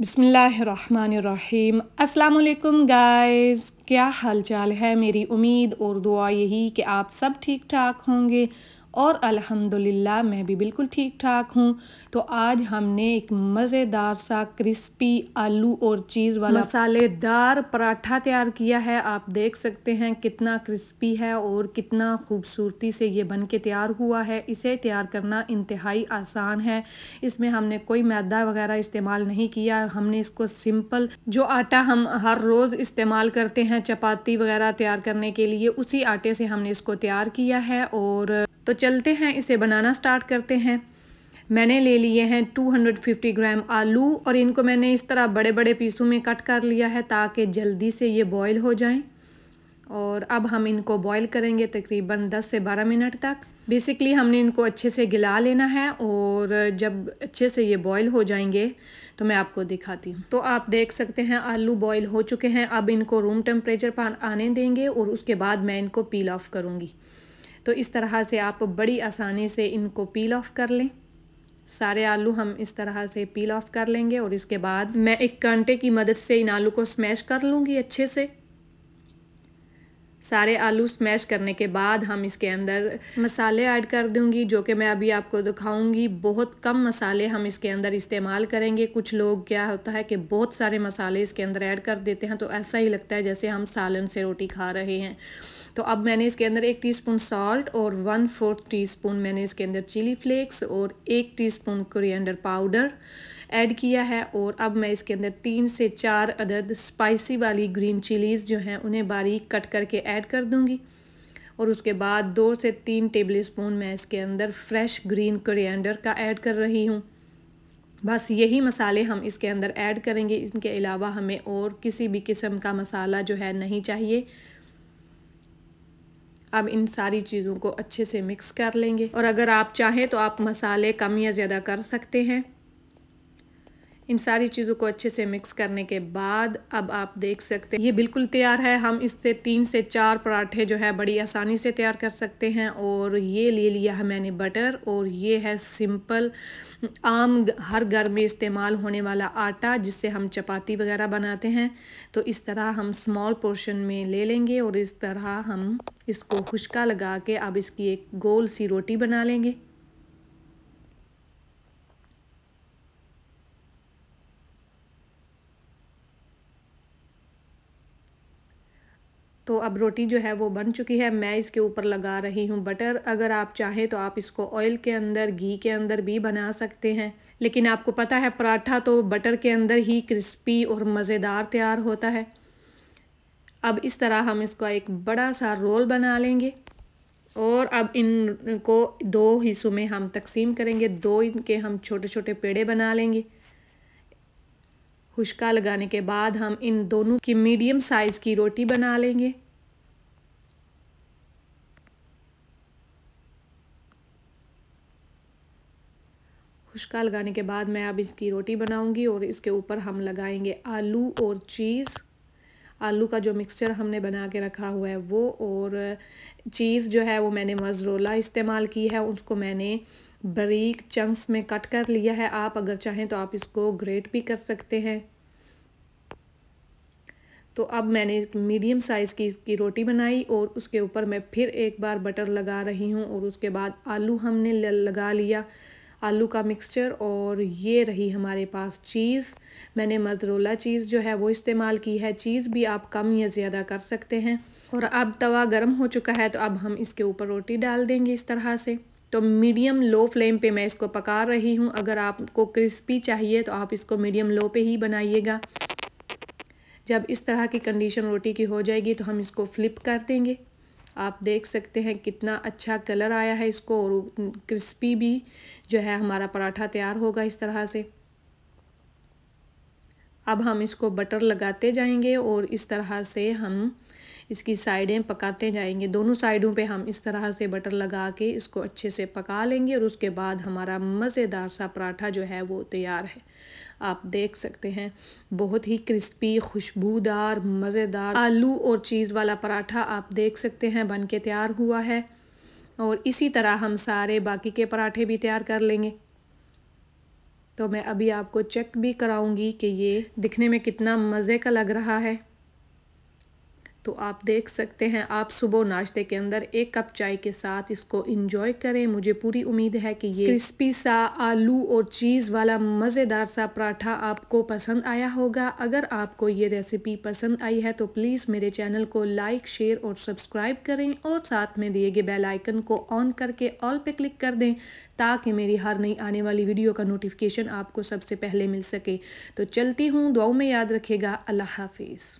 बिसमीम् अल्लाम गाइस क्या हाल चाल है मेरी उम्मीद और दुआ यही कि आप सब ठीक ठाक होंगे और अल्हम्दुलिल्लाह मैं भी बिल्कुल ठीक ठाक हूँ तो आज हमने एक मज़ेदार सा क्रिस्पी आलू और चीज़ वाला मसालेदार पराठा तैयार किया है आप देख सकते हैं कितना क्रिस्पी है और कितना खूबसूरती से ये बन के तैयार हुआ है इसे तैयार करना इंतहाई आसान है इसमें हमने कोई मैदा वगैरह इस्तेमाल नहीं किया हमने इसको सिंपल जो आटा हम हर रोज़ इस्तेमाल करते हैं चपाती वगैरह तैयार करने के लिए उसी आटे से हमने इसको तैयार किया है और तो चलते हैं इसे बनाना स्टार्ट करते हैं मैंने ले लिए हैं 250 ग्राम आलू और इनको मैंने इस तरह बड़े बड़े पीसों में कट कर लिया है ताकि जल्दी से ये बॉयल हो जाएं और अब हम इनको बॉयल करेंगे तकरीबन 10 से 12 मिनट तक बेसिकली हमने इनको अच्छे से गिला लेना है और जब अच्छे से ये बॉयल हो जाएंगे तो मैं आपको दिखाती हूँ तो आप देख सकते हैं आलू बॉयल हो चुके हैं अब इनको रूम टेम्परेचर पर आने देंगे और उसके बाद मैं इनको पील ऑफ करूँगी तो इस तरह से आप बड़ी आसानी से इनको पील ऑफ कर लें सारे आलू हम इस तरह से पील ऑफ कर लेंगे और इसके बाद मैं एक कांटे की मदद से इन आलू को स्मैश कर लूँगी अच्छे से सारे आलू स्मैश करने के बाद हम इसके अंदर मसाले ऐड कर दूंगी जो कि मैं अभी आपको दिखाऊंगी बहुत कम मसाले हम इसके अंदर इस्तेमाल करेंगे कुछ लोग क्या होता है कि बहुत सारे मसाले इसके अंदर ऐड कर देते हैं तो ऐसा ही लगता है जैसे हम सालन से रोटी खा रहे हैं तो अब मैंने इसके अंदर एक टीस्पून सॉल्ट और वन फोर्थ टीस्पून मैंने इसके अंदर चिली फ्लेक्स और एक टीस्पून स्पून पाउडर ऐड किया है और अब मैं इसके अंदर तीन से चार अदद स्पाइसी वाली ग्रीन चिलीज़ जो हैं उन्हें बारीक कट करके ऐड कर दूँगी और उसके बाद दो से तीन टेबल स्पून मैं इसके अंदर फ्रेश ग्रीन कोरिएंडर का ऐड कर रही हूँ बस यही मसाले हम इसके अंदर ऐड करेंगे इनके अलावा हमें और किसी भी किस्म का मसाला जो है नहीं चाहिए अब इन सारी चीज़ों को अच्छे से मिक्स कर लेंगे और अगर आप चाहें तो आप मसाले कम या ज़्यादा कर सकते हैं इन सारी चीज़ों को अच्छे से मिक्स करने के बाद अब आप देख सकते हैं ये बिल्कुल तैयार है हम इससे तीन से चार पराठे जो है बड़ी आसानी से तैयार कर सकते हैं और ये ले लिया है मैंने बटर और ये है सिंपल आम हर घर में इस्तेमाल होने वाला आटा जिससे हम चपाती वगैरह बनाते हैं तो इस तरह हम स्मॉल पोर्शन में ले लेंगे और इस तरह हम इसको खुशका लगा के अब इसकी एक गोल सी रोटी बना लेंगे तो अब रोटी जो है वो बन चुकी है मैं इसके ऊपर लगा रही हूँ बटर अगर आप चाहें तो आप इसको ऑयल के अंदर घी के अंदर भी बना सकते हैं लेकिन आपको पता है पराठा तो बटर के अंदर ही क्रिस्पी और मज़ेदार तैयार होता है अब इस तरह हम इसका एक बड़ा सा रोल बना लेंगे और अब इनको दो हिस्सों में हम तकसीम करेंगे दो इनके हम छोटे छोटे पेड़े बना लेंगे हुशका लगाने के बाद हम इन दोनों की मीडियम साइज़ की रोटी बना लेंगे खुशका लगाने के बाद मैं अब इसकी रोटी बनाऊंगी और इसके ऊपर हम लगाएंगे आलू और चीज़ आलू का जो मिक्सचर हमने बना के रखा हुआ है वो और चीज़ जो है वो मैंने मजरोला इस्तेमाल की है उसको मैंने बारीक चंक्स में कट कर लिया है आप अगर चाहें तो आप इसको ग्रेट भी कर सकते हैं तो अब मैंने मीडियम साइज़ की इसकी रोटी बनाई और उसके ऊपर मैं फिर एक बार बटर लगा रही हूँ और उसके बाद आलू हमने लगा लिया आलू का मिक्सचर और ये रही हमारे पास चीज़ मैंने मजरोला चीज़ जो है वो इस्तेमाल की है चीज़ भी आप कम या ज़्यादा कर सकते हैं और अब तवा गर्म हो चुका है तो अब हम इसके ऊपर रोटी डाल देंगे इस तरह से तो मीडियम लो फ्लेम पे मैं इसको पका रही हूँ अगर आपको क्रिस्पी चाहिए तो आप इसको मीडियम लो पे ही बनाइएगा जब इस तरह की कंडीशन रोटी की हो जाएगी तो हम इसको फ्लिप कर देंगे आप देख सकते हैं कितना अच्छा कलर आया है इसको और क्रिस्पी भी जो है हमारा पराठा तैयार होगा इस तरह से अब हम इसको बटर लगाते जाएंगे और इस तरह से हम इसकी साइडें पकाते जाएंगे दोनों साइडों पे हम इस तरह से बटर लगा के इसको अच्छे से पका लेंगे और उसके बाद हमारा मज़ेदार सा पराठा जो है वो तैयार है आप देख सकते हैं बहुत ही क्रिस्पी खुशबूदार मज़ेदार आलू और चीज़ वाला पराठा आप देख सकते हैं बन के तैयार हुआ है और इसी तरह हम सारे बाकी के पराठे भी तैयार कर लेंगे तो मैं अभी आपको चेक भी कराऊंगी कि ये दिखने में कितना मज़े का लग रहा है तो आप देख सकते हैं आप सुबह नाश्ते के अंदर एक कप चाय के साथ इसको इंजॉय करें मुझे पूरी उम्मीद है कि ये क्रिस्पी सा आलू और चीज़ वाला मज़ेदार सा पराठा आपको पसंद आया होगा अगर आपको ये रेसिपी पसंद आई है तो प्लीज़ मेरे चैनल को लाइक शेयर और सब्सक्राइब करें और साथ में दिए गए बेल आइकन को ऑन करके ऑल पे क्लिक कर दें ताकि मेरी हर नई आने वाली वीडियो का नोटिफिकेशन आपको सबसे पहले मिल सके तो चलती हूँ दुआओं में याद रखेगा अल्लाह हाफिज़